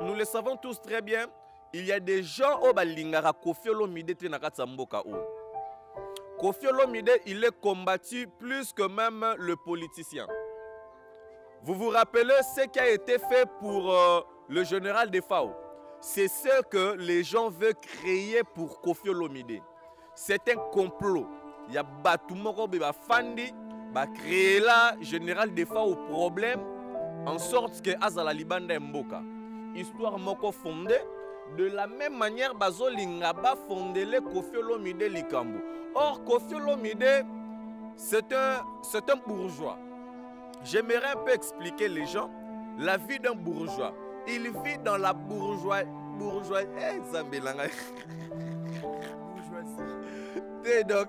Nous le savons tous très bien, il y a des gens au Balingara Kofi Olomide Kofi il est combattu plus que même le politicien. Vous vous rappelez ce qui a été fait pour euh, le général Defao C'est ce que les gens veulent créer pour Kofiolomide. C'est un complot. Il y a Batumoko Fandi, a créer là général de FAO problème en sorte que Azala Libanda Mboka histoire moko fondée de la même manière lingaba fondé le kofiolomide likambo or kofiolomide c'est un, c'est un bourgeois j'aimerais un peu expliquer les gens la vie d'un bourgeois il vit dans la eh, bourgeoisie. Bourgeoisie, eh, zambelanga te donc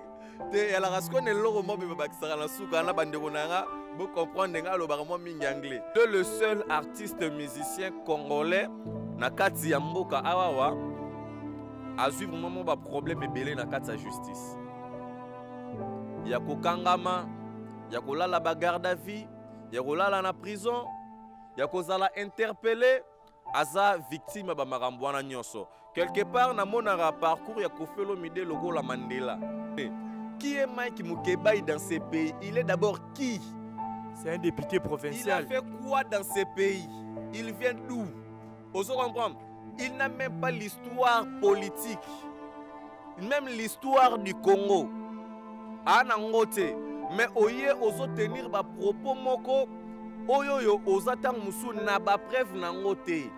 te alaka sikono ce mobeba bakisaka na suka na bandeko na vous comprenez nga alobaka mwa mingi anglais le seul artiste musicien congolais na kati ya mboka awawa ah, ah, ah, azwi problème mwa baproblème ebele na sa ya justice ya kokangama ya la bagarde à vie ya a na prison ya kozala interpellé aza victime de bamakambo wana nyonso quelque part mon parcours ya mide logo la mandela eh, qui est mike Moukebaï dans ce pays il est d'abord qui c'est un député provincial. Il a fait quoi dans ce pays Il vient d'où comprendre. Il n'a même pas l'histoire politique. Même l'histoire du Congo. Anangote. Mais oye oso tenir ba propos moko. Oyoyo osata musu na ba preuve nangote.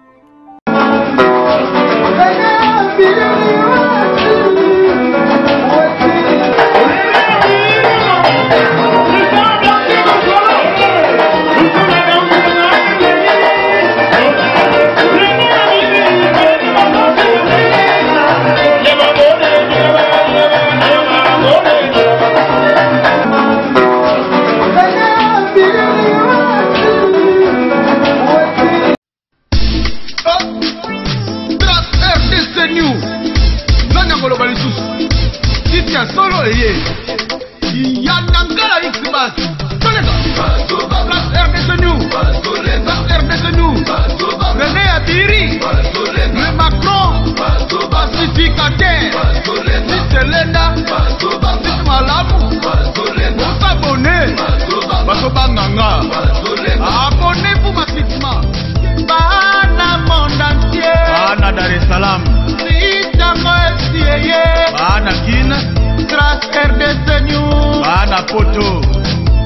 Photo.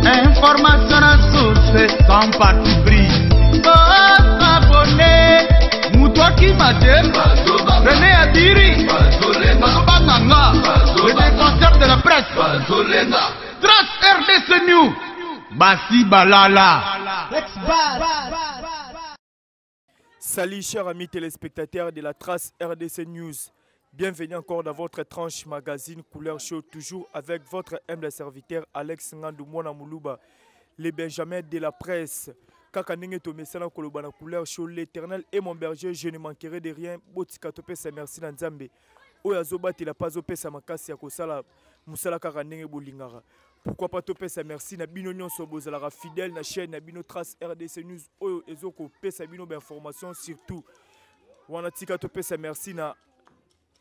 Information à source sans parti pris. vous abonné, moutoua qui m'a René Adiri, Bazouba Nanga, le défenseur de la presse. Trace RDC News, basi Balala. Salut chers amis téléspectateurs de la Trace RDC News. Bienvenue encore dans votre tranche magazine Couleur chaud, toujours avec votre humble serviteur Alex Ngandou Mouana Muluba, les Benjamin de la presse. Kakanenge Tomesana Kolobana Couleur chaud, l'éternel et mon berger, je ne manquerai de rien. Botika Topesa, merci Nanzambe. Oyazoba, il n'a pas opesa makasi à Kosala, Moussala Kakanenge Bolingara. Pourquoi pas sa merci na bino so bozalara fidèle na chaîne na bino trace RDC News oyo ezoko pesa bino information surtout wana tika sa merci na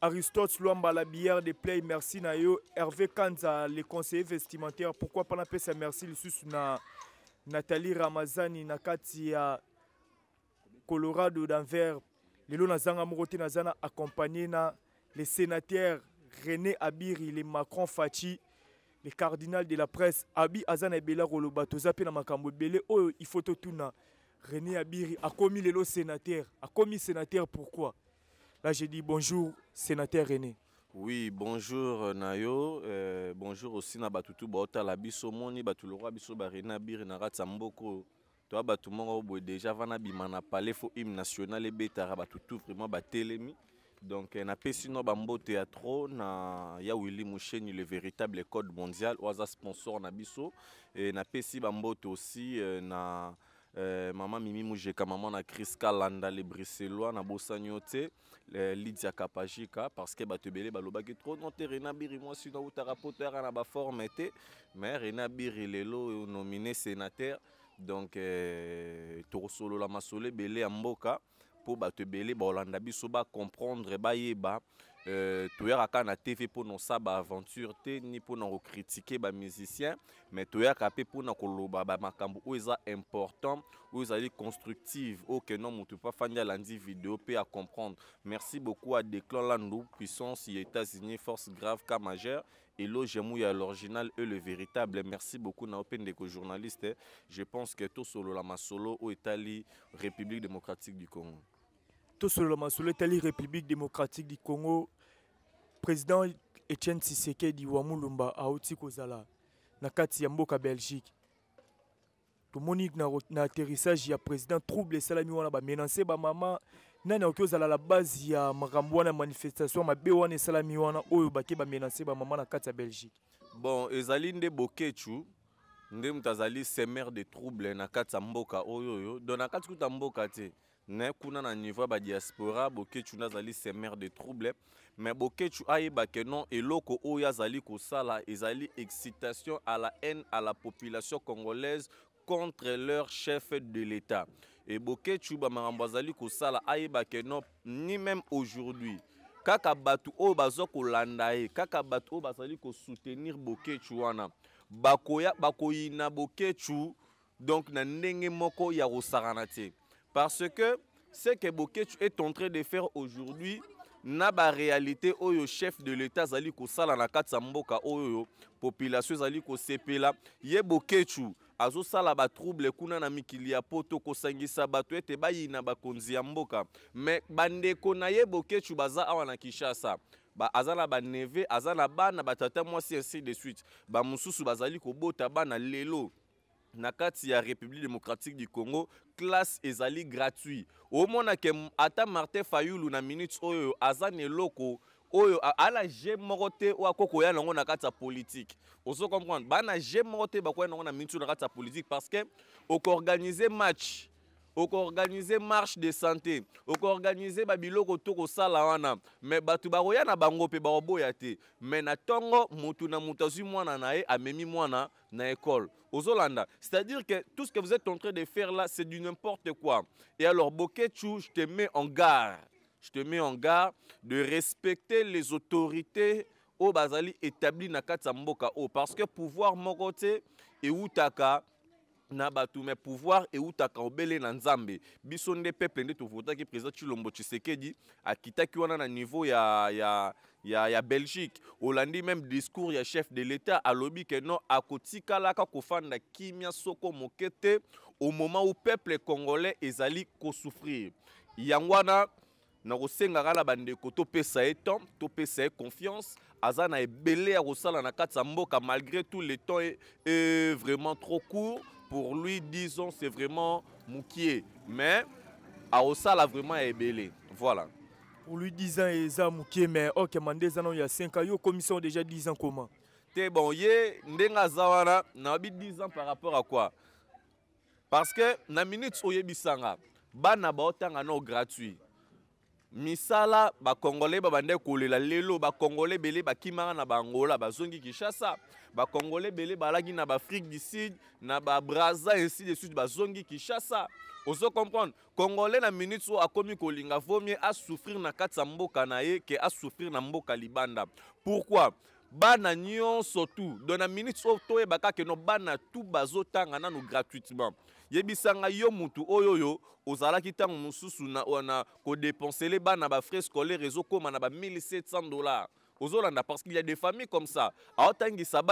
Aristote Luamba, la bière de play, merci Nayo. Hervé Kanza, le conseillers vestimentaire, pourquoi pas la paix? merci le na Nathalie Ramazani, Nakati Colorado d'Anvers. Lelo Nazanga na Nazana accompagné na les sénateurs René Abiri, les Macron Fati, les cardinal de la presse Abi Azana et Roloba, Tozapé na Makambo Bele, oh il faut tout René Abiri a commis les sénateurs, a commis sénateur pourquoi? Là, j'ai dit bonjour, sénateur René. Oui, bonjour euh, Nayo, euh, bonjour aussi na batutu bota la biso moni batulorwa biso Barina bir na ratsa mboko. To batu mongo déjà vana bimana palais fo hymne national et Beta batutu vraiment Donc eh, na pesino bambo théâtre na ya Willy Moucheni le véritable code mondial oaza sponsor euh, na biso et na pesi bambo aussi na euh, maman mama mimi mujeka maman na cris kalanda les Bruxellois, na te eh, lidia kapajika parce que bato ebele balobaki trop, no te rena biri mwasi ou po toyaka na baforme mais rena biri lelo nominé sénateur donc eh, tokosolola masolo bele amboka pour mpo bato l'andabi baolanda biso comprendre bayeba eh ba, ben, eh ben, Euh, toyaka kaka na te mpe mpona osala baaventure te ni mpona kokritike bamusicien mais toyaka mpe mpona koloba bamakambo oyo eza important oyo ezali constructive oyo keno moto mpe afandi alandi video mpe acomprendre merci beaucoup à déclan landu puissance ya états-unis force grave cas majeure eloge mouya ya l'original e le véritable merci beaucoup na yo mpe ndeko journaliste je pense que tosolola masolo oyo etali république démocratique du congo sur le la république démocratique du congo président etienne tshisekedi Wamulumba a outi kozala na kati ya belgique Tout na, na atterrissage ya président trouble et wana ba mama, nani akoki na na base ya makambo manifestation ma manifestation mabe wana ou wana oyo bake bamenanse ba na kati ya belgique bon ezali nde bokechu nde moto zali semere de trouble na kati ya mboka oyo oyo don na kati mboka te ne, kuna na niveau ya badiaspora bokecuna azali semer de trouble me bokecu ayeba ke non eloko oyo ko sala ezali excitation à la haine à la population congolaise contre leur chef de l'état et ebokecu bamakambo azali kosala ayeba ke non ni même aujourd'hui kaka bato oyo baza kolanda ye kaka bato oyo bazali kosoutenir bokecu wana bakoyina bokecu donc na ndenge moko ya kosakana te parce que ce que Boketu est en train de faire aujourd'hui, na ba réalité oyo chef de l'état Zali kosala na kati oyo population Zali kosepela ye bokechu azosala trouble, kuna na mikili ya po kosangisa ete ya mboka me na ye bokechu baza awa na kinshasa ba, neve, na azala ba na bana batata mwasi ainsi de suite mususu bazali kobota na lelo na kati ya république démocratique du congo classe ezali gratuit omonake ata martin fayulu na minute oyo aza na eloko oyo ala g moko te oyo akoki koya nango na kati ya politike ozo comprendre bana g moko te bakoya nango na minute oyo na kati ya politike parce que okoorganize match organiser marche de santé okoorganize babiloko tokosala wana mais bato bakoya na bango pe bakoboya te me na ntongo motu na mwana na amemi mwana na ekole ozolanda c'est-à-dire que tout ce que vous êtes en train de faire là c'est du n'importe quoi et alors boketchu je te mets en garde. je te mets en garde de respecter les autorités au bazali établi na kati parce que pouvoir mokote et utaka na bato e pouvoir eutaka obele na nzambe biso nde peuple nde que président chilombo tshisekedi akitaki wana na niveau ya, ya, ya, ya belgique olandi même discours ya chef de l'état alobi ke non ka kofanda kimia soko moke au moment où peuple congolais ezali kosouffrir yango wana nakosengaka na bandeko topesa ye temps topesa ye confiance aza na ebele ya kosala na kati ya malgré tout le temps est e vraiment trop court pour lui, disons, c'est vraiment Moukié. Mais l'a vraiment est Voilà. Pour lui, 10 ans, est Moukié, mais ok, il y a 5 ans. Il y a commission déjà 10 ans comment T'es bon, Ndenga Zawana, 10 ans par rapport à quoi Parce que, na minute, Oyebisanga, gratuit. misala bakongole babande kolela lelo bakongole ebele bakimaka na baangola bazongi kinshasa bakongole ebele balaki na baafrike du sud na babraza ainsi de suite bazongi kinshasa ozo comprendre congolais na minute oyo akómi kolinga vomie asouffrir na kati ya mboka na ye ke asouffrir na mboka libanda pourquoi bana nyonso tu dona minutes baka que nos no bana tu ngana gratuitement yebisanga yo mutu na, bana 1700 dollars ozolanda parce qu'il y a des familles comme ça ça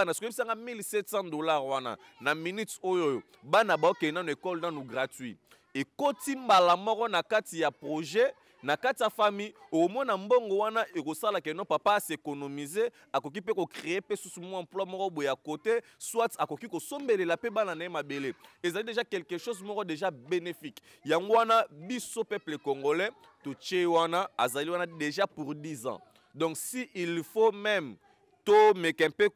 mille 1700 dollars wana na oyoyo oyo ba bana baokende école dans nous gratuit Et na kati ya projet na kati ya famille okomona mbongo wana ekosala keno papa asekonomize akoki mpe kocree mpe susu mwa emploi moko boye ya kote soit akoki kosombelela mpe bana na ye mabele ezali déjà quelque chose moko déjà bénéfique yango wana biso peuple congolais totie wana azali wana déjà pour 10 ans donc si il faut même tomeka mpe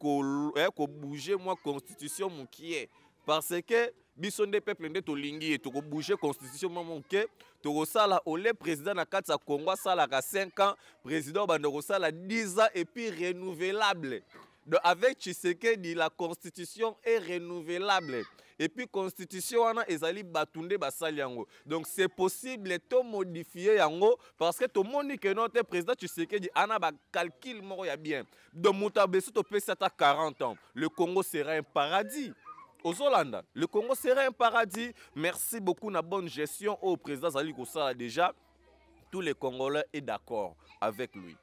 kobouge eh, mwa constitution mokie parce que peuples nde peuple nde et ye tokobouge constitution mwa moke au ole président na quatre sa congo à 5 ans président obanda 10 ans et puis renouvelable donc avec dit la constitution est renouvelable et puis constitution wana ezali batunde nde basali yango donc c'est possible modifier yango parce que tomoni ke no te président dit ana bacalcule moko ya bien donc moto abesu 40 ans le congo sera un paradis Hollandes, le congo serait un paradis merci beaucoup la bonne gestion au oh, président Sali Koussa déjà tous les congolais sont d'accord avec lui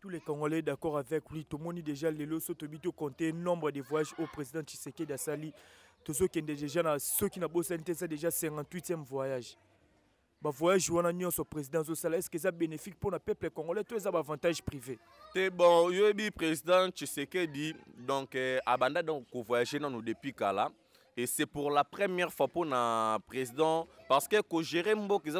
tous les Congolais sont d'accord avec lui. Tout le monde déjà les lots compter nombre de voyages au président Tshisekedi d'Assali. Tous ceux qui ont déjà ceux qui déjà 58e voyage voyage bavoyage wana au président est-ce que ça bénéfique pour le peuple congolais tous eza avantages privé C'est bon le président dit, donc eh, abanda donc kovoyage nous depuis kala et c'est pour la première fois pour un président parce que quand gérer mboka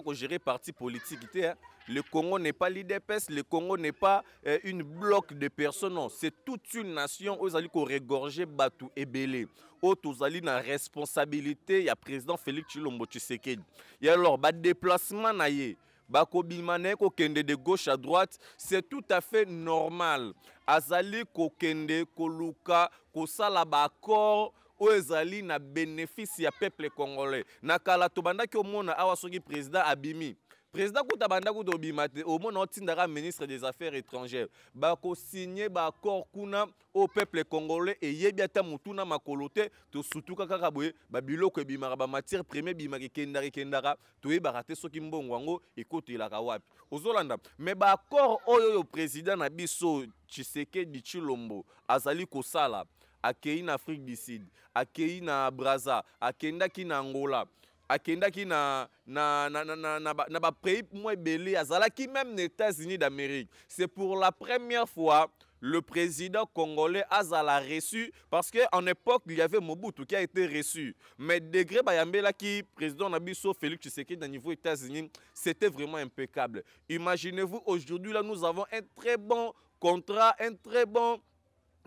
parti politique hein. le Congo n'est pas l'IDPS le Congo n'est pas euh, une bloc de personnes c'est toute une nation osali ezali batu bato Bélé. oyo la responsabilité ya président Félix Chilombo. Tshisekedi et alors le bah, déplacement, ye bakobima Kende de gauche à droite c'est tout à fait normal azali kokende koluka kosala salabakor, oyo ezali na bénéfice ya peuple congolais na kala tobandaki omona awa soki président abimi président kuta banda kuta obima te omona otindaka ministre des affaires étrangères bakosigne baaccord kuna oyo peuple congolais eyebi ata motuna makolo te tosutuka kaka boye babiloko ebimaka bamatière première ebimaka ekendaka ekendaka toyebaka te soki mbongo yango ekotelaka wapi ozolanda me baaccord oyo oyo président na biso tshisekedi tshilombo azali kosala akei na afrique du sud akei na braza akendaki na angola akendaki na, na, na, na, na, na, na baprés mwa ebele azalaki même les états-unis d'amérique c'est pour la première fois le président congolais azala reçu parce qu'en époque, il y avait Mobutu qui a été reçu. Mais degré Bayambela qui, président Nabiso Félix Tshisekedi au niveau États-Unis, c'était vraiment impeccable. Imaginez-vous, aujourd'hui, là, nous avons un très bon contrat, un très bon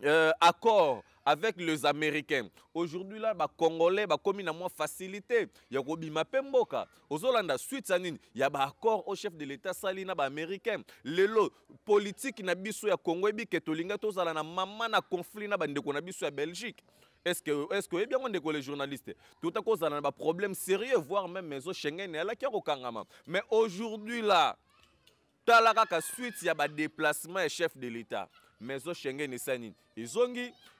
euh, accord avec les Américains. Aujourd'hui, là, les bah, Congolais, bah, comme ils moins facilité, il y a Bima Pemboka. Aux Hollandais, suite à il y a un bah, accord au chef de l'État Salina américain. Les lelo, politique, na biso ya Congo tolinga to tozala na mama na conflit na bandeko na biso ya Belgique. Est-ce que est-ce que eh bien on les journalistes tout à cause d'un problème sérieux voire même maison Schengen et la kangama. Mais aujourd'hui là talaka suite il y'a a des déplacements chef de l'État. Maison Schengen et Sanine. Ils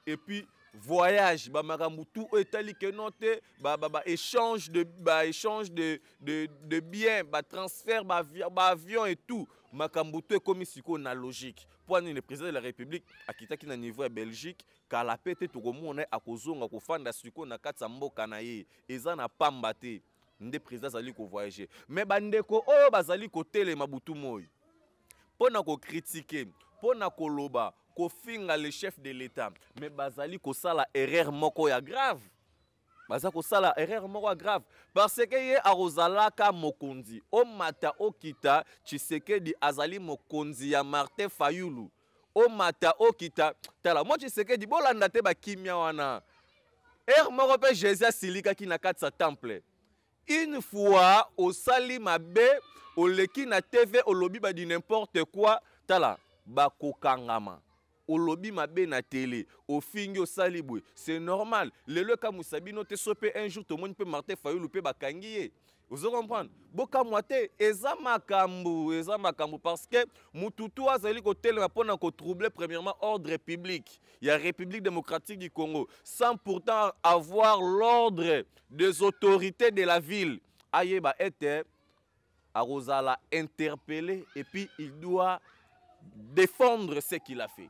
et puis voyage bamakambo euh, tout que note bah, bah bah échange de, ba échange de, de, de biens bah, transfert bah, bah avion et tout makambo tout ekómi qu'on na logique mpo le président de la république qui na niveau ya belgique car la kala mpe te on a akozonga kofanda sikoyo na kati ya mboka na ye eza na pamba te nde président azali kovoyage bah bandeko oyo oh, bazali kotelema tout moi mpo na critiquer mpo na loba kofinga le chef de l'état mais bazali kosala erreur moko ya grave baza kosala erreur moko ya grave parce que ke ye akozalaka mokonzi mata okita di azali mokonzi ya martin fayulu mata okita tala mo di bolanda te bakimia wana ere moko pe jésus asilikaki na kati sa temple une fois osali mabe oleki na tv olobi badi n'importe quoi tala bakokangama ma mabe à télé ofingi au boye c'est normal lelo ekamwisa bino te so un jour tout le monde peut mpe bakangi ye ozo comprendre bokamwa te eza makambo eza makambo parce que mututu azali kotelema mpona kotrouble premièrement ordre public a république démocratique du congo sans pourtant avoir l'ordre des autorités de la ville ayeba ete akozala interpellé et puis il doit défendre ce qu'il a fait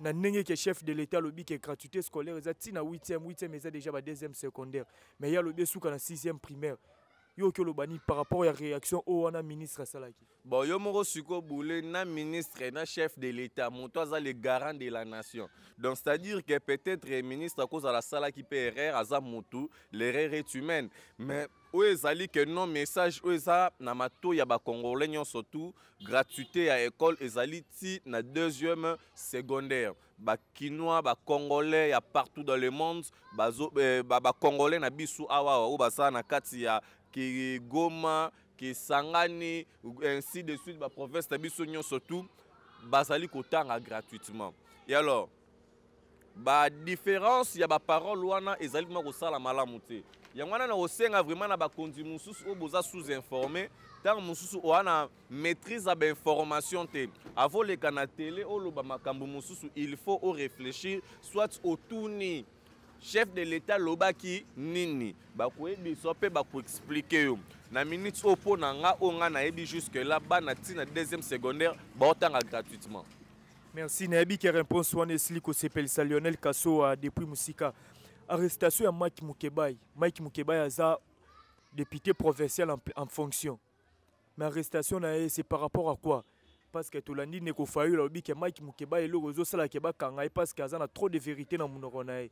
na ndenge ke chef de l'état alobi ke gratuité scolaire eza ntina 8e 8e eza déjà ba 2e secondaire mais ye alobi esuka na 6e primaire yo kolobani par rapport à la réaction au oh, wana ministre salaki bon yo moro suko boulé na ministre na chef de l'état moto les le garant de la nation donc c'est à dire que peut-être ministre à cause de la salaki PRR aza motu l'erreur est humaine mais oyo ezali que non message oyo eza na mato ya bacongolais Congolais. tu gratuité à école ezali ti na deuxième secondaire bakinois y ya partout dans le monde les eh, ba, ba na biso awa kati ya ke goma ke sangani ainsi de suite baprovince na biso nyonso tu bazali kotanga gratuitement e alors badiférence ya baparole wana ezali mwa kosala malamu te yango wana na kosenga vraiment na bakonzi mosusu oyo boza sous-informé ntango mosusu oya na maîtrise ya bainformation te avoleka na tele oloba makambo mosusu il faut orefléchir soit otuni chef de l'etat alobaki nini bakoyebisa mpe expliquer yo na minute opo na nga oyo na ebi jusque là la bana ntina deuxième secondaire baotanga gratuitement merci nebi nayebi ke réponse wana esili kosepelisa lionel kasoa depuis Musika arrestation ya mike mukebai mike mukebai aza député provincial en, en fonction mais arrestation na ye c'est par rapport à quoi parce que tolandi ndeko fayula oyobi ke mike mukebai eloko ezosalaka bakangai parce que aza na trop de vérité na monoko na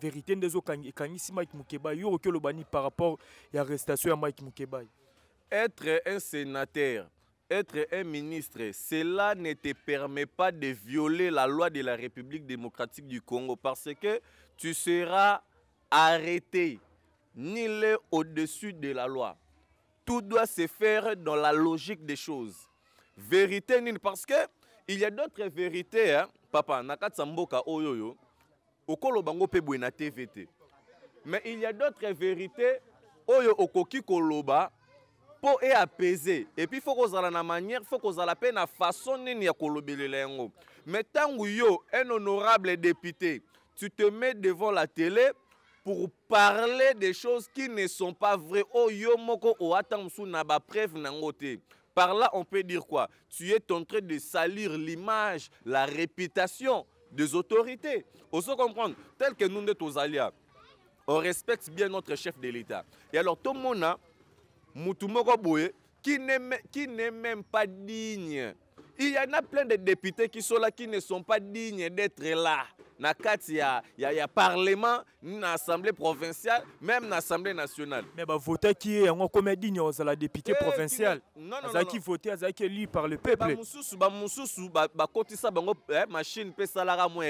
vérité nde ezokangisi mike mokebai yo le banni par rapport à l'arrestation à mike mokebai être un sénateur être un ministre, cela ne te permet pas de violer la loi de la République démocratique du Congo parce que tu seras arrêté, ni au-dessus de la loi. Tout doit se faire dans la logique des choses. Vérité, parce que il y a d'autres vérités, hein? papa, nakatsamboka oyoyo. Oh, okoloba ngo peut boye na TVT, mais il y a d'autres vérités oyo okoki koloba e apaiser et puis faut kozala na manière faut kozala pe na façon nini ya kolobelela yango mais ntango yo un honorable député tu te mets devant la télé pour parler des choses qui ne sont pas vraies oyo oh, moko o atamsu na bapreuve na te par là on peut dire quoi tu es en train de salir l'image la réputation des autorités. on se comprend tel que nous sommes alliés, on respecte bien notre chef de l'État. Et alors, tout le monde qui n'est même pas digne il y en a plein de députés qui sont là, qui ne sont pas dignes d'être là. na kati ya, ya, parlement na assemblée provinciale même na assemblée nationale mais bavotaki ye yango est adigne la député eh, provinciale qui voté est élu par le peuple bah, bamosusu bakotisa bango eh, machine mpe esalaka mo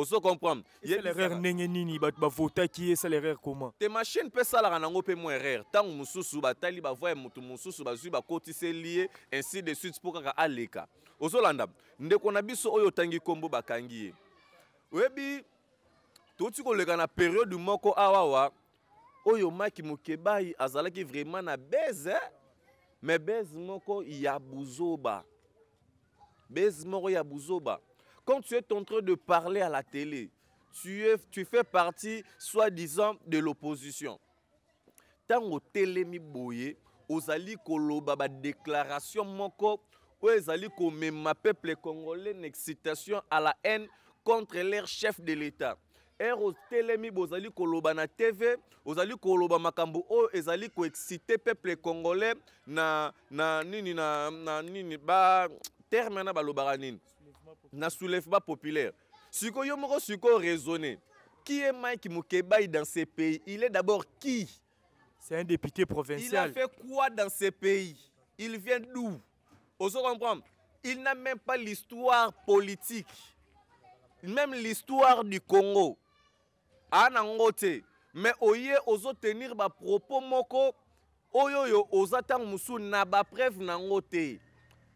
ozo comprendre erreur ndenge nini bato bavotaki esala erreur koma te machine mpe esalaka nango mpe mo erreur ntango mosusu batali bavoi ya motu mosusu bazwi bakotiseli ye ainsi de suite mpo kaka aleka ozolanda ndeko na biso oyo otangi nkombo bakangi ye oyebi touti koleka na periode moko awawa oyo maki mokebai azalaki vraiment na bese me bese moko ya buzoba bese moko ya buzoba Quand tu es en train de parler à la télé, tu, es, tu fais partie, soi-disant, de l'opposition. Tant télé, mi boye, déclaration moko, peuple congolais excitation à la haine contre leur chef de l'État. télé bozali koloba na tv koloba peuple congolais na, na nini na, nini ba terme na na soulèvement populaire. Si vous avez raisonné. Qui est Mike Moukebaï dans ces pays Il est d'abord qui C'est un député provincial. Il a fait quoi dans ces pays Il vient d'où Vous comprenez Il n'a même pas l'histoire politique. Même l'histoire du Congo. Anangote. Ah, Mais Oye avez tenu ba propos moko. Oyoyo osatang musu na ba preuve ngote.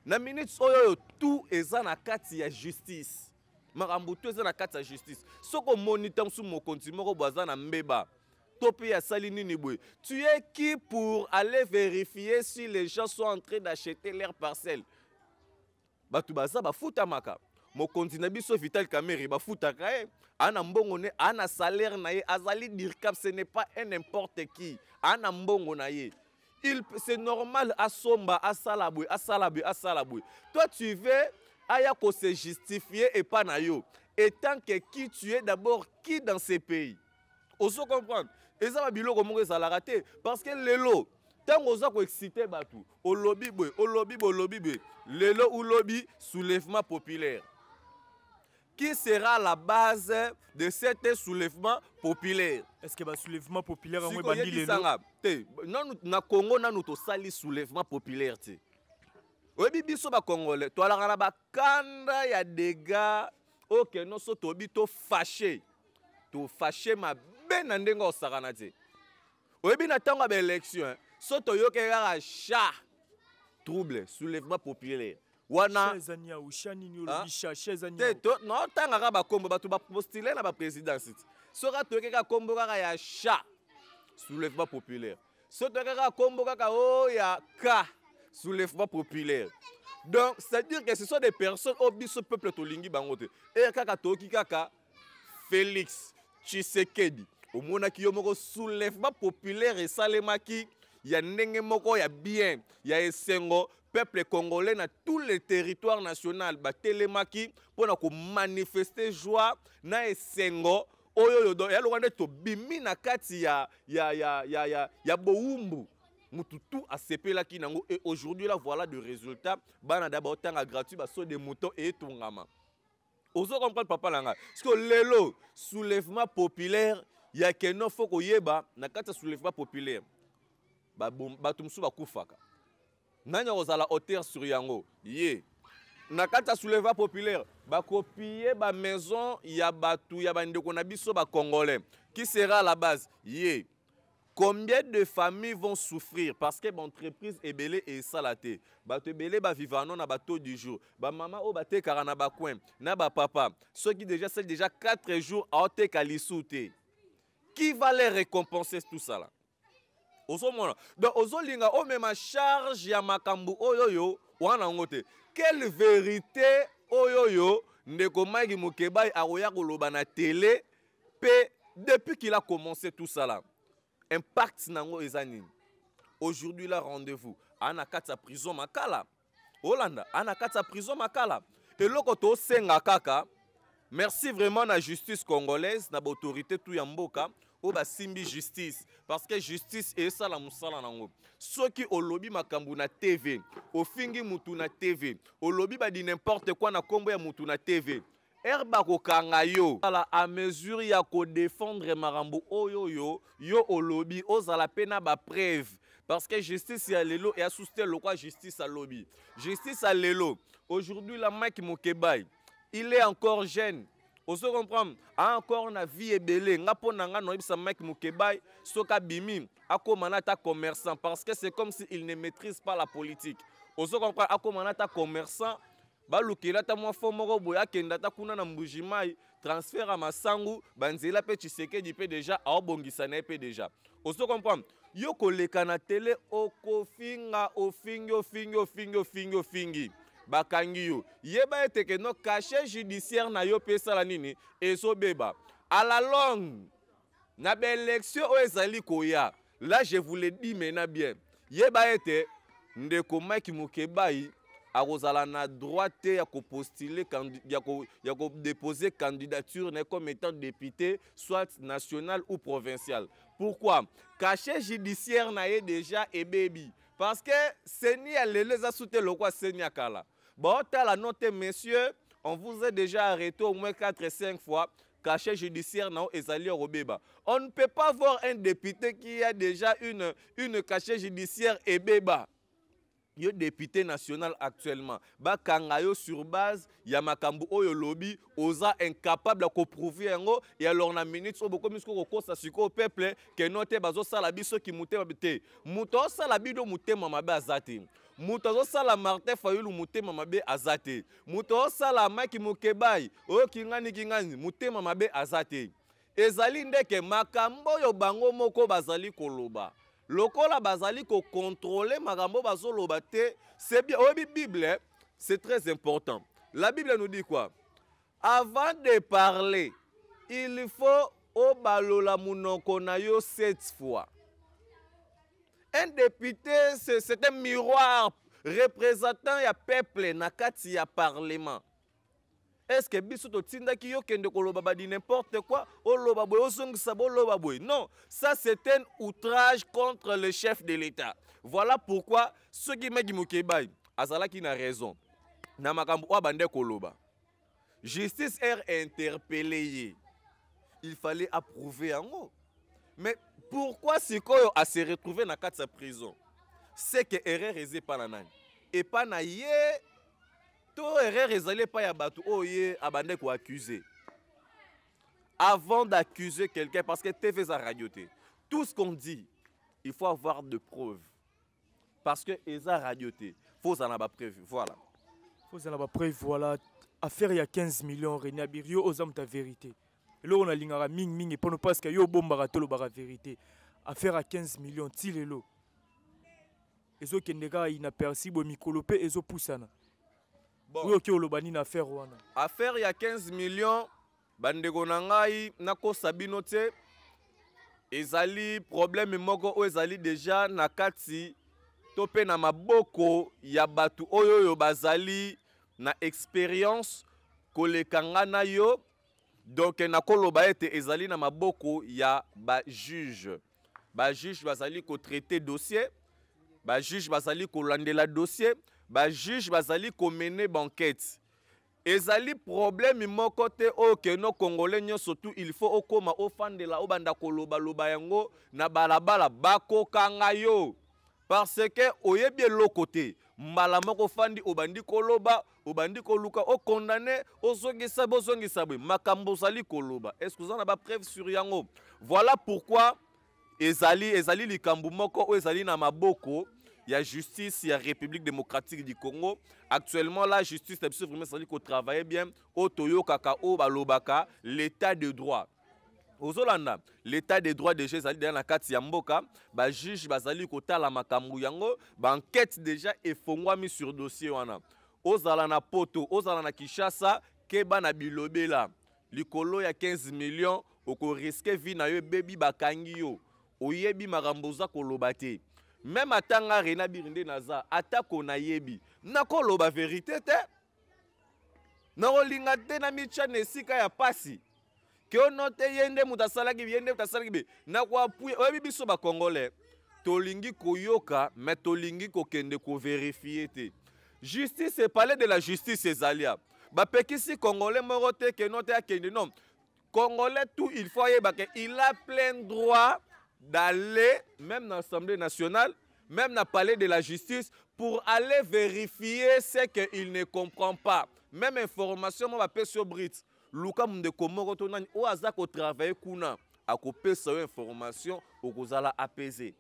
Na minute oyoyo tout ezana na ya justice makambo tu eza na kati ya justice Ce que ta mosusu mon moko boye aza na mbeba to ya salini nini boy. tu es qui pour aller vérifier si les gens sont en train d'acheter leur parcelle bato baza bafutamaka mokonzi na biso vital camere bafutaka ye aa na mbongo ne aa salaire na ye azali dirkap ce n'est pas un n'importe qui Ana mbongo c'est normal à Somba, à Salaboué, à Salaboué, à Salaboué. Toi, tu veux Ayako se justifier et pas Nayo. Et tant que qui tu es d'abord, qui dans ces pays se comprendre. Et ça va bilo que ça l'a raté. Parce que Lelo, tant qu'on s'est excité, au lobby, au lobby, le lobby, Lelo ou lobby, soulèvement populaire qui sera la base de cet soulèvement populaire. Est-ce que le bah, soulèvement populaire est un Non, na Congo, na nous un soulèvement populaire. oyebi biso bakongole toalaka na bakanda ya dega oke nyonso toyebi tofashe tofashe mabe na ndenge Oui, te oyebi na ntango ya baélection hein. so toyoki un chat, trouble soulèvement populaire wana ah. te to notangaka bakombo bato bapostile na baprésidence ti toke ka kombo ka ya sha soulèvement populaire so toyekeka kombo ka o oh, ya ka soulèvement populaire donc c'est-à-dire que ce sont des personnes au oh, biso peuple tolingi bango te e kaka toki kaka félix tshisekedi omonaki yo moko soulèvement populaire esalemaki ya ndenge moko ya bien ya esengo peuple congolais dans tous les territoires national bah, pour nous manifester joie na esengo oyo oh, ya lokwa to tobimi na kati ya, ya, ya, ya, ya, ya bowumbu mutu tu ki nango et aujourd'hui là voilà de résultat bana d'abord tanga gratuit bah, so de moto etongama ozo comprendre papa na ngai que lelo soulèvement populaire ya keno fo koyeba na kati soulèvement populaire tumsu ba kufaka nani ozala hauteur sur yango ye na kati populaire ba populaire ba maison ya batu ya bandeko na biso congolais. qui sera la base ye combien de familles vont souffrir parce que et ebele esala te bato ba vivano na bato du jour bamama ba coin na ba papa. Ceux qui déjà celle déjà 4 jours a lisu te qui va les récompenser tout ça là osomona donc ozolinga ma charge ya makambu oyoyo oh, oyo wana ngote quelle vérité oyo oh, oyo ndeko maki mokebai akoya koloba na tele pe depuis qu'il a commencé tout ça là impact nango eza aujourd'hui la rendez-vous ana kat sa prison makala olanda ana na kati ya prison makala to senga kaka merci vraiment la justice congolaise na baautorité tu ya mboka oyo simbi justice parce que justice eyosala eh, musala nango soki olobi makambu na tv ofingi mutu na tv au olobi badi n'importe quoi na nkombo ya mutu na tv Erba bakokanga yo à a mesure ya ko défendre oyo oyo yo olobi ozala pena ba preuve parce que justice ya lelo soutenir le quoi justice lobby. justice à lelo aujourd'hui la mike mokebai il est encore jeune ozo comprendre encore na vie ebele nga mpo na nga noyebisa mike mokebai soki abimi akóma na ata commerçant parce que c'est comme si il ne maîtrise pas la politique ozo comprendre akóma na ata commerçant balukeli ata mwa fo moko boye akende ata kuna na mbujimai transfert ya masangu banzela mpe tshisekedi mpe deja aobongisa na ye mpe deja ozo comprendre yo koleka na tele okofinga ofingi ofingi ofingi ofingi ofingi bakangi yo yeba ete ke no cachet judiciaire na yo pesa la nini beba à la longue na élection o ezali koya là je vous le dis mena bien yeba ete ndeko mike mokebai akozala na droit te ya ko ya déposer candidature ne comme étant député soit national ou provincial pourquoi cachet judiciaire na ye déjà ebebi parce que seigneur les a soutenus sute lokwa kala Bon, t'as la note, messieurs, on vous a déjà arrêté au moins 4 et 5 fois. Cachet judiciaire, non, au Béba. On ne peut pas voir un député qui a déjà une, une cachet judiciaire et béba. Il y a député national actuellement. Kangayo sur base, y il a un lobby, Osa incapable de prouver un et alors la minute, so beaucoup misko roko sa au peuple, que note bazo salabi so ki mouté babite. Mouto salabi do mouté mama bazati moto la martin fayulu motema mabe azate. te moto Mike maki mokebai o kingani motema mabe azate. ezali ndeke makambo yo bango moko bazali koloba lokola bazali ko contrôler makambo C'est te oyebi bible c'est très important la bible nous dit quoi avant de parler il faut obalola monoko na yo sept fois un député, c'est un miroir représentant ya peuple nakati kati parlement. Est-ce que biso totindaki yo kende koloba ba di n'importe quoi oloba boye ozongisa loba boye non ça c'est un outrage contre le chef de l'État voilà pourquoi soki meki azala ki na raison na makambo oyo abande koloba justice est interpellé il fallait approuver haut, mais pourquoi sikoyo se retrouve dans sa prison que erreur eza epai na nani epai na ye pas erreur Il epai ya bato oyo oh ye ou accusé. avant d'accuser quelqu'un parce que tv a radioté. tout ce qu'on dit il faut avoir de preuves. parce que a radioté. il faut en avoir prévu. voilà faut avoir prévu. voilà affaire y il a 15 millions rené aux hommes de la vérité eloko nalingaka mingimingi mpona parceke yo obombaka tolobaka verité affaire ya 15 million ti lelo ezokende kaka inapercible mikolo mpe ezopusana bon. oyoki oloba nini affaire wana affaire ya 15 million bandeko na ngai nakosa bino te ezali probleme moko oyo ezali deja na kati to mpe na maboko ya bato oyo oyo bazali na expérience koleka nga na yo donc nakoloba ete ezali na maboko ya Ba bajuge bazali kotraite dossier bajuge bazali landela dossier bajuge bazali mener banquete ezali problème moko te oyo no congolais nyo sotu il faut okóma ofandela obanda kolobaloba yango na balabala kanga yo parce que oyebi l'okote. côté mbala moko fandi obandi koloba obandi koluka condamné condamné, boye sabo boye makambo koloba est ce oza preuve sur yango voilà pourquoi ezali ezali likambu moko ezali na maboko ya justice ya république démocratique du congo actuellement la justice est absolument vraiment qu'on travaille bien au Toyo balobaka l'état de droit ozolanda l'état des droits de jeu ezali deja na kati ya mboka bajuge bazali kotala makambo yango bankete deja efongwami sur dossier wana ozala na poto ozala na kinshasa keba na bilobela likolo ya 15 million okoriske vi na yo ebebi bakangi yo oyebi makambo oza koloba te meme ata nga rena biri nde naza atako nayebi nakoloba verité te nakolinga te na mityana esika ya pasi ke ono te yende nde moto asalaki ye nde moto asalaki be na koapuye oyebi biso bakongole tolingi koyoka me tolingi kokende koverifie te justice palais de la justice ezali ya bapekisi congolais moko te que no te akende non congolais tout il faut ayebake il a plein droit d'aller même na assemblée nationale même na palais de la justice pour aller vérifier ce qu'il ne comprend pas même information mo pe yo brits lukamu de moko to nani oyo aza kotravaille kuna akopesa yo information okozala apese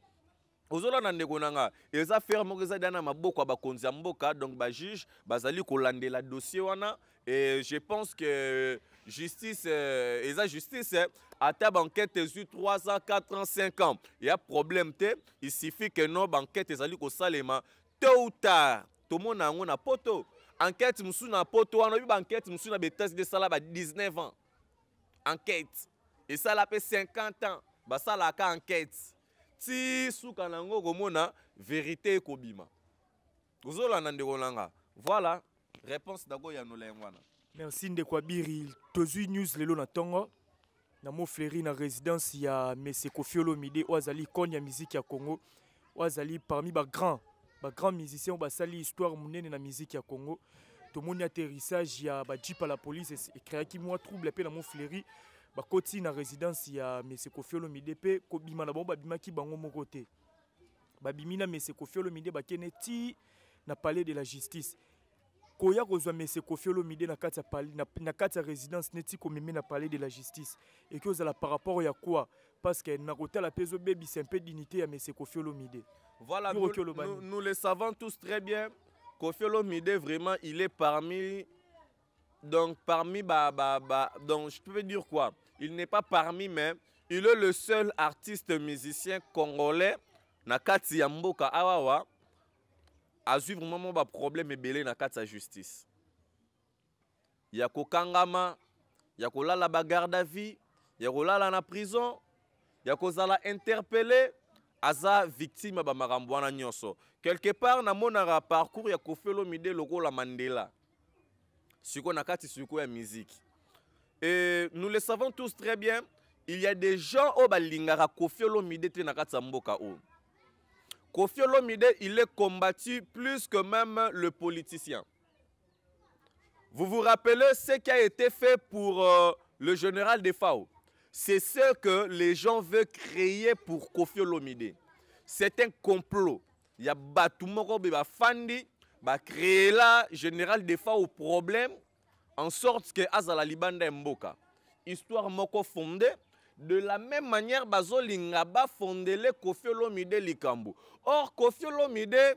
ozolanda ndeko na nga eza fere eza na maboko ya bakonzi ya mboka donc bajuge bazali kolandela dossier wana e je pense que justice euh, eza justice ata banquete ezwi 3 ans 4 ans 5 ans a problème te il suffit que non banquete ezali kosalema tôt ou tard tomona yango na poto enquête mosusu na poto wana oyebi baenquête mosusu na betesi nde esala ba 19 ans enquête et esala fait 50 ans ka bah, enquête ti suka na yango okomona vérité ekobima ozolanda ndeko na nga voilà réponse na koyanola yango wana merci ndeko abiri news lelo na tongo na mo fleri na résidence ya mese kofi olomide oyo azali Konyamiziki ya congo ozali parmi ba grands ba grand musicien basali histoire munene na musique ya Congo tomoni atterrissage ya ba jeep à la police qui e moi trouble pe na mon fleuri koti na résidence ya Monsieur Kofi Olomide pe bima na bango babimaki bango moko ba babimi na Monsieur Kofi Olomide ba keneti na palais de la justice koya kozwa mese kofi olomide na kati ya pali na, na kati ya résidence neti komemi na palais de la justice ekoki ozala par rapport ya quoi parce que na kotala mpe ezobebisa mpe dignité ya Monsieur kofi olomide voilà, nous, le savons tous très bien. Kofi Mide vraiment, il est parmi... Donc, parmi... donc, je peux dire quoi Il n'est pas parmi, mais il est le seul artiste musicien congolais na kati ya mboka awawa ah, suivre vraiment mo problème et na dans sa justice ya kokangama ya un garde à vie ya Lala na prison ya kozala interpellé aza victime ba marambwana nyonso quelque part monara parcours ya kofelo mide lokola mandela suko na kati suko ya musique. Et nous le savons tous très bien il y a des gens qui ont kofi olomide te na kati mboka il est combattu plus que même le politicien vous vous rappelez ce qui a été fait pour euh, le général Defao c'est ce que les gens veulent créer pour Kofi Olomide. C'est un complot. Il y a Batumoko Fandi, y créer là, général des au problème, en sorte que Azala Libanda Mboka. Histoire Moko fondée, de la même manière, Bazo Lingaba fondele Kofi Olomide Likambo. Or, Kofi Olomide,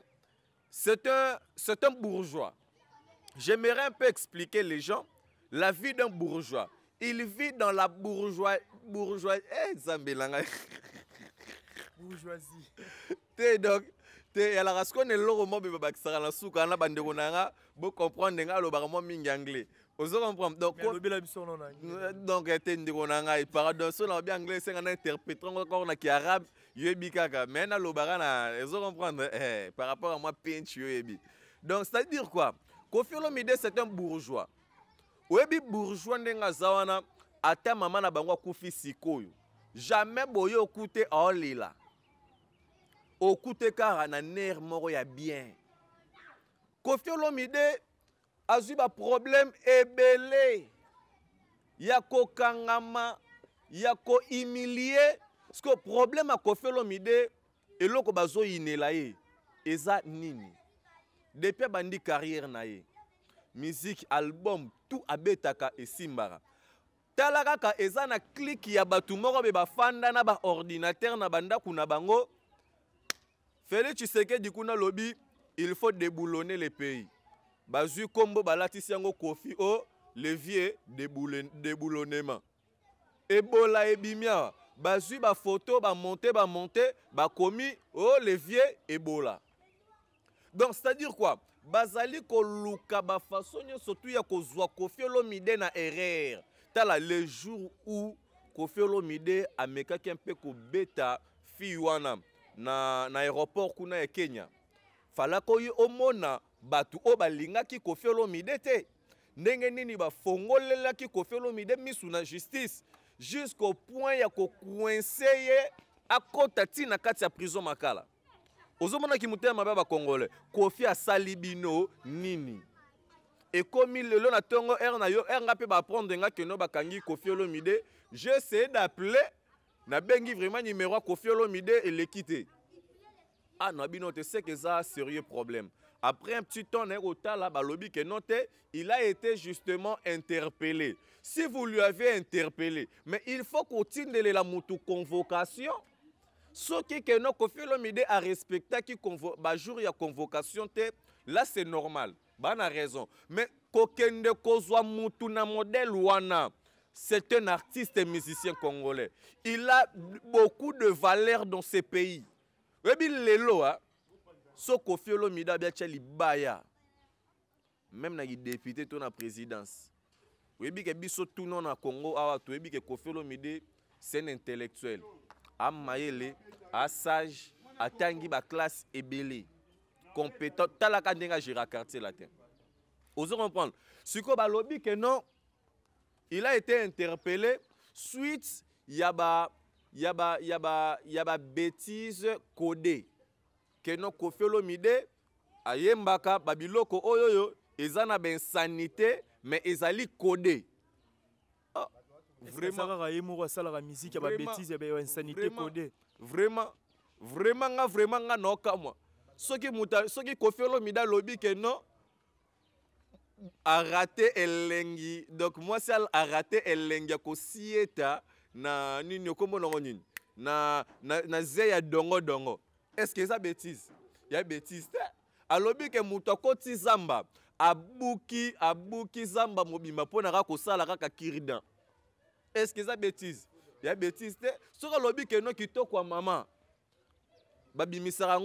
c'est un, un bourgeois. J'aimerais un peu expliquer les gens la vie d'un bourgeois. Il vit dans la eh, bourgeoisie. Bourgeoisie. Eh, Bourgeoisie. T'es donc. alors ce qu'on est l'or au monde bakisaka na suka na bandeko de nga bo comprendre nga le barman ming anglais ozo comprendre donc alobela biso nona donc ete ndeko na ngai pardon en nalobi anglais c'est un interprétant encore na kiarabe yoyebi kaka mais nalobaka na ozo comprendre eh, par rapport à moi pinch Yebi. donc c'est à dire quoi Kofi Olomide c'est un bourgeois oyebi bourgeois ndenge aza wana ata mama na bango akufi sikoyo jamais boye oku te aolela oku te kaka na nere moko ya bien kofi olomide azwi baproblème ebele ya kokangama ya kohumilie ceke problème ya kofi olomide eloko bazoyinela ye eza nini depuis abandi carrière na ye musique album tout abetaka et tala Talaka eza na kliki ya bato be bafanda na ordinateur na banda kuna bango félix tshisekedi kuna lobby, il faut déboulonner le pays Bazu kombo balati yango kofi o levier déboulonnement ebola ebimia. Bazu ba photo ba monté ba monté ba komi o oh, levier ebola donc c'est à dire quoi bazali koluka bafaso nyonso tu ya kozwa kofi olomide na erreur tala le jour ou kofi olomide amekaki mpe kobeta fille wana na, na aéroport kuna ya kenya falaki oyi omona bato oyo balingaki kofi olomide te ndenge nini bafongolelaki kofi olomide misu na justice jusqu'au point ya kokuense ye akɔta ntina kati ya prison makala ozomonaki motema mabe ya kongole, kofi sali bino nini il lelo na ntongo er na yo er ngape ba prendre nga no bakangi kofi olomide d'appeler n'a nabengi vraiment numéro kofi olomide le te ah na bino te ça un sérieux problème après un petit temps naye hein, la balobi que non il a été justement interpellé si vous lui avez interpellé mais il faut la moto convocation soki a kofi qui convoque bajour ya convocation te la c'est normal bana raison mais kokende kozwa mutu na modèle wana c'est un artiste et musicien congolais il a beaucoup de valeur dans ce pays Webi eh Leloa, hein, a so kofi olomide abiatia libaya même na kidéputé to présidence Webi ke biso tuna na congo awa ah, Webi ke kofi olomide c'est un intellectuel amayele asage atangi baklasse ebele compétent talaka ndenge agéra quartier latin ozo comprendre sikoyo balobi Que non il a été interpellé suite ya yaba ya yaba ya ba ya non kofi olomide ayembaka babiloko Oyoyo, Ils ont na ben mais ezali codé vraiment kaka ye moko asalaka misike ya babétise ya bainsanité kode vraiment vraiment nga vraiment nga na okamwa soki muta soki kofi olomida alobi ke non arate elengi donc mwasi arate elengi ya kosieta na nini okombonango nini na, na, na ze ya dongo dongo est ce que eza bétise ya bétise te alobi ke moto akoti zamba abuki abuki zamba mobimba mpo na kaka kosala kaka kirdan est-ce que ça bêtise a bêtise te soki keno kitoko mama ça là,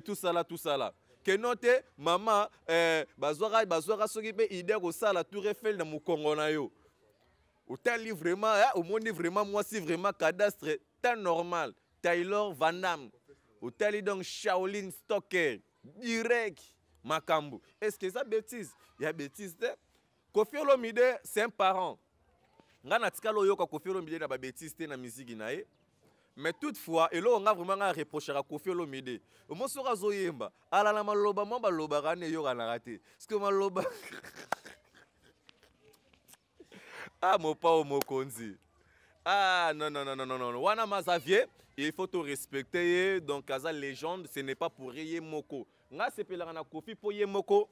tout ça tusala keno te mama eh, bazwaka bazwaka soki ça, ide tour yo vraiment eh, hein, omoni vraiment vraiment cadastre ta normal taylor Vanam, otali donc shaolin stocker direct Makambu. est ce que ça bêtise a bêtise te kofi c'est un parent nga na tikala oyoka kofi olomide na babétise te na miziki na ye mais toutefois eloko nga vraiment à nga reprochera kofi olomide omosi oyo azoyemba alala maloba mwa balobaka ani eyokanaka te ceke maloba ah mopao mokonzi ah non non non non non wana mazavie il faut to respecter ye donc aza légende ce n'est pas pour ye moko nga sepelaka na kofi mpo ye moko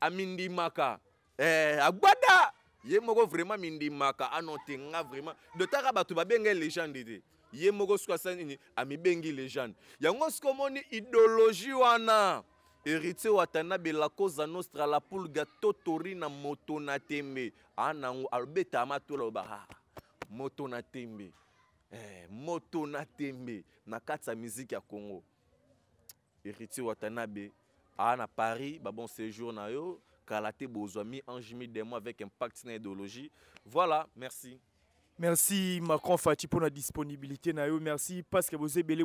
amindimaka eh, agbada ye moko vraiment mindimaka anote ah nga vraiment de tara bato babenga ye légende te ye moko soki asala nini amibengi légende yango soki omoni idéologie wana héritier watanabe la cosa nostra la pulga totori na moto na tembe anango ah, alobetama to alobaka ah, moto na tembe eh, moto na tembe na kati ya miziki ya congo héritier watanabe aa na paris babon séjour na yo Kalaté Bozwami, des Demo avec un pacte idéologie. Voilà, merci. Merci Macron Fati pour la disponibilité. Merci parce que vous avez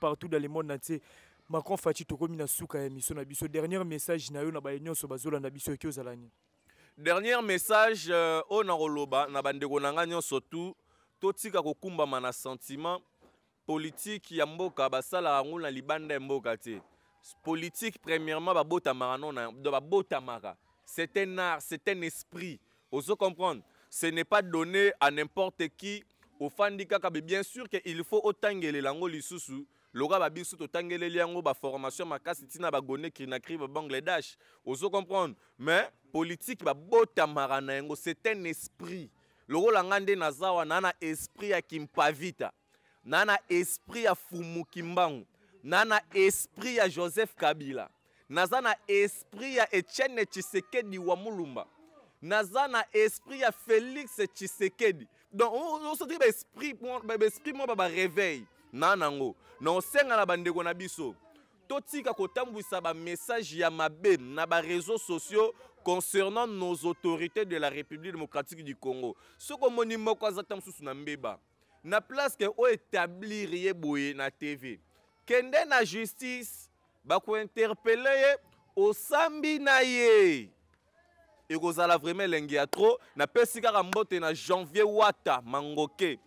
partout dans le monde entier. Macron Fati, tu as souka émission. Dernier message, na na baignon so bazola na biso ki ozalani. Dernier message, euh, oh, on a na bandeko nanga surtout. tout totika kumba mana sentiment politique yamboka basala basalaka na libanda mboka te politique premièrement babotamaka non hein. babotamaka c'est un art c'est un esprit oso comprendre ce n'est pas donné à n'importe qui ofandi kaka bien sûr qu'il faut otangelela yango lisusu le lango formation yango c'est makasi ntina qui na kri bangladesh ozo comprendre mais politique babota na yango c'est un esprit logo langande nazawa nana wana na esprit ya kimpavita na nana esprit ya fumukimbang kimbangu na na esprit ya joseph kabila naza na esprit ya etienne tshisekedi wa mulumba naza na esprit ya félix tshisekedi donc osoki baesprit moko babareveil na nango na osenga na bandeko na biso totika kotambwisa bamessage ya mabe na bareseau sociaux concernant nos autorités de la république démocratique du congo soki omoni moko aza ta mosusu na mbeba na place ke oétablir ye boye na tv kende na justice bakointerpele ye osambi na ye ekozala vraiment elengi ya tro napesi kaka mbote na janvier wata mangoke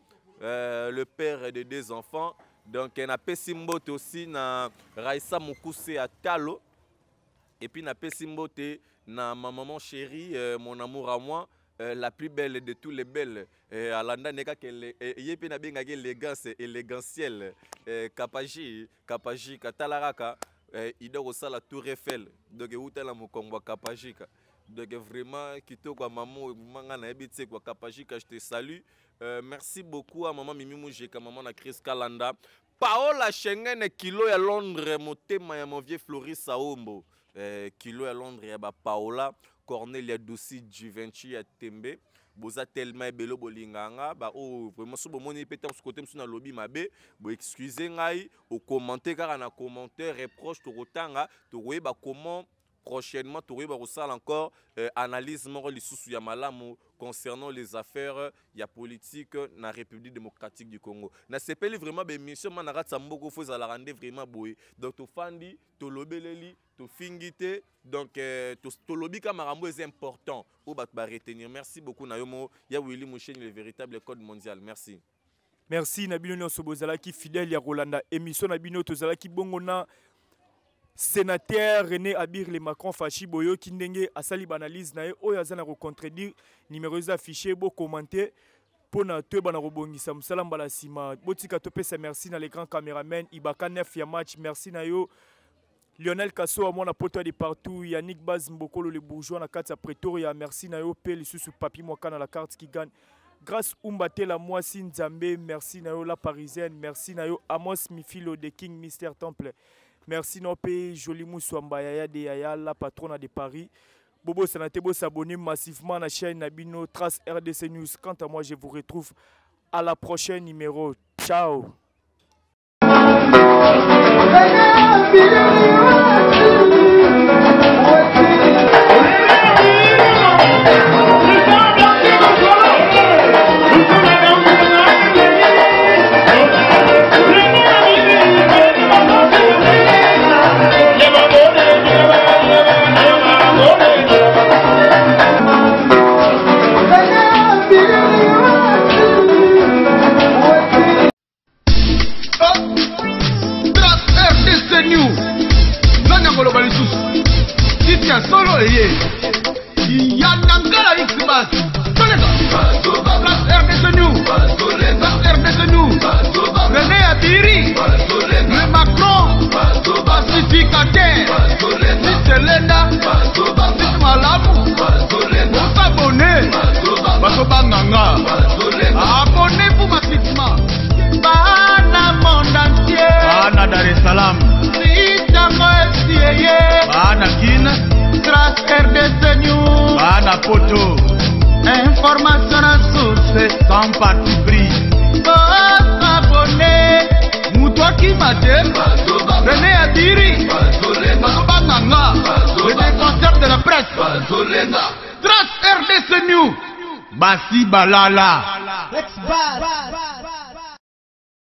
euh, le père de deux enfants donc napesi mbote aussi na raisa mokuse ya talo et puis napesi mbote na ma maman chérie euh, mon amour à moi euh, la plus belle de toutes les belles euh, alanda nekaka euh, ye mpe une élégance élégantielle kapaji kapaji Il doit aussi la tour eiffel donc eutala mokongo ya kapajika donc vraiment kitoko ya mama je te salue merci beaucoup à maman, mimi Moujika, maman na Chris kalanda paola shengene kilo à londres motema ya mon vieux floris saombo euh, kilo à londres Paola. Paola. Cornelia Dossi Juventus à Tembe boza tellement belo bolinganga ba oh vraiment so bomoni peut-être ce côté na lobby mabe bo excusez ngai au commenter car na commentaire reproche to rotanga to ba comment prochainement to ba rosala encore eh, analyse morale lisusu ya malamu concernant les affaires ya politique na République démocratique du Congo na sepeli vraiment ben Monsieur manara tsamboko faut za la rendre vraiment boy donc to fandi to lobeleli tout fingité, donc euh, tout ka makambo est important oyo bato retenir. merci beaucoup Nayomo Il mo ya willi Mouchen le véritable code mondial merci merci na bino nyonso fidèle ya Rolanda émission Nabino Tozala qui bongo na sénateur rené abir le macron fachi boyoki ndenge asali banalyse na ye oyo aza na kocontredire numéro eza affiché bokomante pour na toyebana kobongisa mosala mbala nsima botika topesa merci na l'écran il caméraman ibaka 9 ya match merci Nayo lionel à à poto de partout, yannick Baz, mbokolo le bourgeois na carte à pretoria merci na yo papier sous papi moka na la carte qui gagne. grâce umbatela moi nzambe merci na la parisienne merci na amos mifilo de king mister temple merci na pays joli yaya de la patronne de paris bobosana te s'abonner massivement la chaîne Nabino, trace rdc news quant à moi je vous retrouve à la prochaine numéro ciao i am be the one to balala.